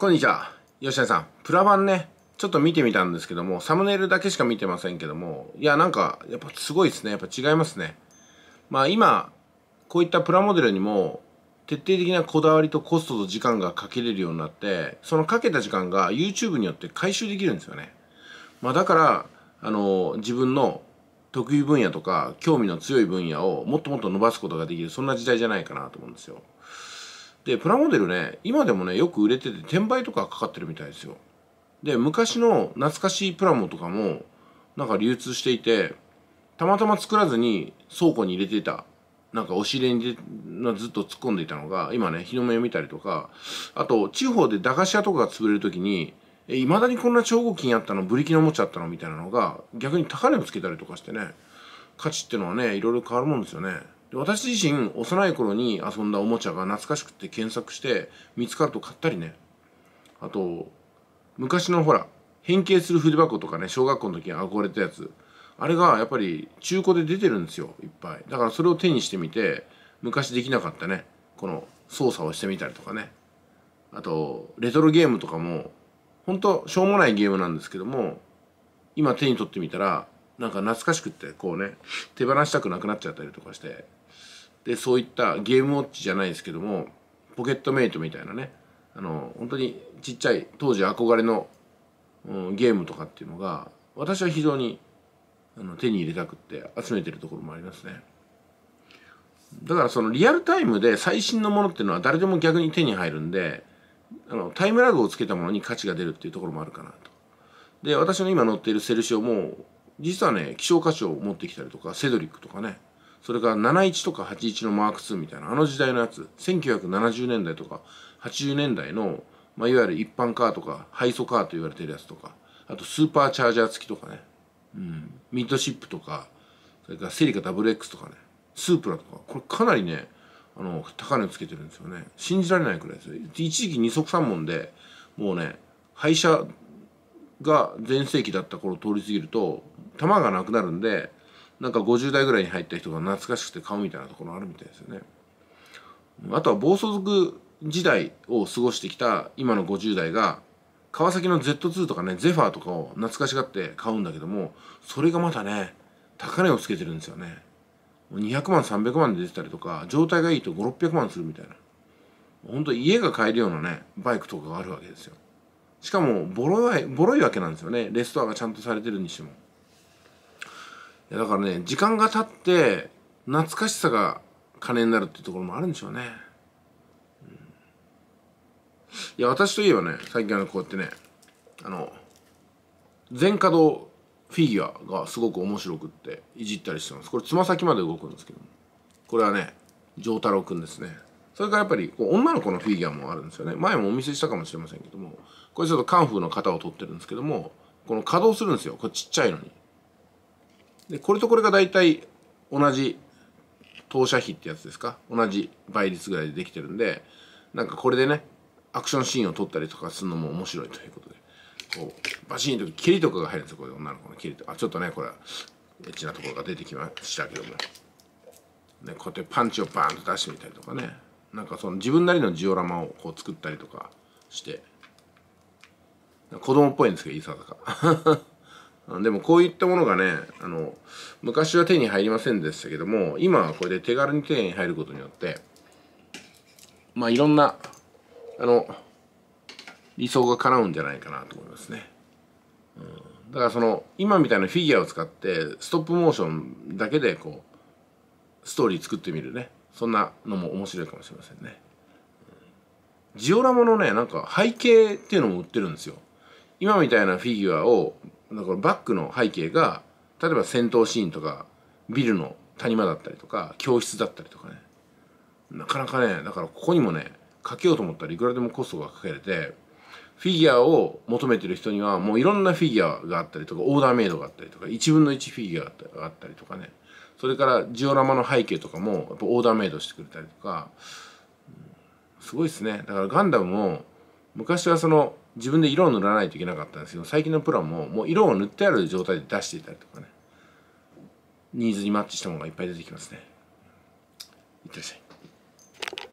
こんにちは。吉田さん。プラ版ね、ちょっと見てみたんですけども、サムネイルだけしか見てませんけども、いや、なんか、やっぱすごいですね。やっぱ違いますね。まあ今、こういったプラモデルにも、徹底的なこだわりとコストと時間がかけれるようになって、そのかけた時間が YouTube によって回収できるんですよね。まあだから、あの、自分の得意分野とか、興味の強い分野をもっともっと伸ばすことができる、そんな時代じゃないかなと思うんですよ。でプラモデルね今でもねよく売れてて転売とかかかってるみたいですよで昔の懐かしいプラモとかもなんか流通していてたまたま作らずに倉庫に入れてたなんか押し入れにずっと突っ込んでいたのが今ね日の目を見たりとかあと地方で駄菓子屋とかが潰れる時にいまだにこんな超合金あったのブリキのおもちゃあったのみたいなのが逆に高値をつけたりとかしてね価値っていうのはねいろいろ変わるもんですよね。で私自身幼い頃に遊んだおもちゃが懐かしくて検索して見つかると買ったりねあと昔のほら変形する筆箱とかね小学校の時に憧れたやつあれがやっぱり中古で出てるんですよいっぱいだからそれを手にしてみて昔できなかったねこの操作をしてみたりとかねあとレトロゲームとかも本当しょうもないゲームなんですけども今手に取ってみたらなんか懐かしくってこうね手放したくなくなっちゃったりとかしてでそういったゲームウォッチじゃないですけどもポケットメイトみたいなねあの本当にちっちゃい当時憧れの、うん、ゲームとかっていうのが私は非常にあの手に入れたくって集めてるところもありますねだからそのリアルタイムで最新のものっていうのは誰でも逆に手に入るんであのタイムラグをつけたものに価値が出るっていうところもあるかなとで私の今乗っているセルシオも実はね希少価値を持ってきたりとかセドリックとかねそれから71とか81のマーク2みたいなあの時代のやつ1970年代とか80年代の、まあ、いわゆる一般カーとかハイソカーと言われてるやつとかあとスーパーチャージャー付きとかね、うん、ミッドシップとかそれからセリカ WX とかねスープラとかこれかなりねあの高値をつけてるんですよね信じられないくらいですよ一時期二足三門でもうね廃車が全盛期だった頃通り過ぎると弾がなくなるんでなんか50代ぐらいに入った人が懐かしくて買うみたいなところあるみたいですよね。あとは暴走族時代を過ごしてきた今の50代が川崎の Z2 とかねゼファーとかを懐かしがって買うんだけどもそれがまたね高値をつけてるんですよね200万300万で出てたりとか状態がいいと5600万するみたいな本当家が買えるようなねバイクとかがあるわけですよしかもボロいボロいわけなんですよねレストアがちゃんとされてるにしてもだからね時間が経って懐かしさが金になるっていうところもあるんでしょうね、いや私といえばね最近あのこうやってねあの全稼働フィギュアがすごく面白くっていじったりしてますこれつま先まで動くんですけどもこれはね丈太郎くんですねそれからやっぱりこう女の子のフィギュアもあるんですよね前もお見せしたかもしれませんけどもこれちょっとカンフーの型を取ってるんですけどもこの稼働するんですよこれちっちゃいのにでこれとこれが大体同じ投射費ってやつですか同じ倍率ぐらいでできてるんでなんかこれでねアクションシーンを撮ったりとかするのも面白いということでこうバシーンと蹴りとかが入るんですよこれ女の子の蹴りとかあちょっとねこれはエッチなところが出てきましたけども、ね、こうやってパンチをバーンと出してみたりとかねなんかその自分なりのジオラマをこう作ったりとかして子供っぽいんですけどいささかでもこういったものがね、あの、昔は手に入りませんでしたけども、今はこれで手軽に手に入ることによって、まあいろんな、あの、理想が叶うんじゃないかなと思いますね。うん、だからその、今みたいなフィギュアを使って、ストップモーションだけでこう、ストーリー作ってみるね。そんなのも面白いかもしれませんね。ジオラマのね、なんか背景っていうのも売ってるんですよ。今みたいなフィギュアをだからバックの背景が例えば戦闘シーンとかビルの谷間だったりとか教室だったりとかねなかなかねだからここにもねかけようと思ったらいくらでもコストがかけれてフィギュアを求めてる人にはもういろんなフィギュアがあったりとかオーダーメイドがあったりとか1分の1フィギュアがあったりとかねそれからジオラマの背景とかもやっぱオーダーメイドしてくれたりとかすごいですねだからガンダムも昔はその自分で色を塗らないといけなかったんですけど最近のプランももう色を塗ってある状態で出していたりとかねニーズにマッチしたものがいっぱい出てきますねいってらっしゃい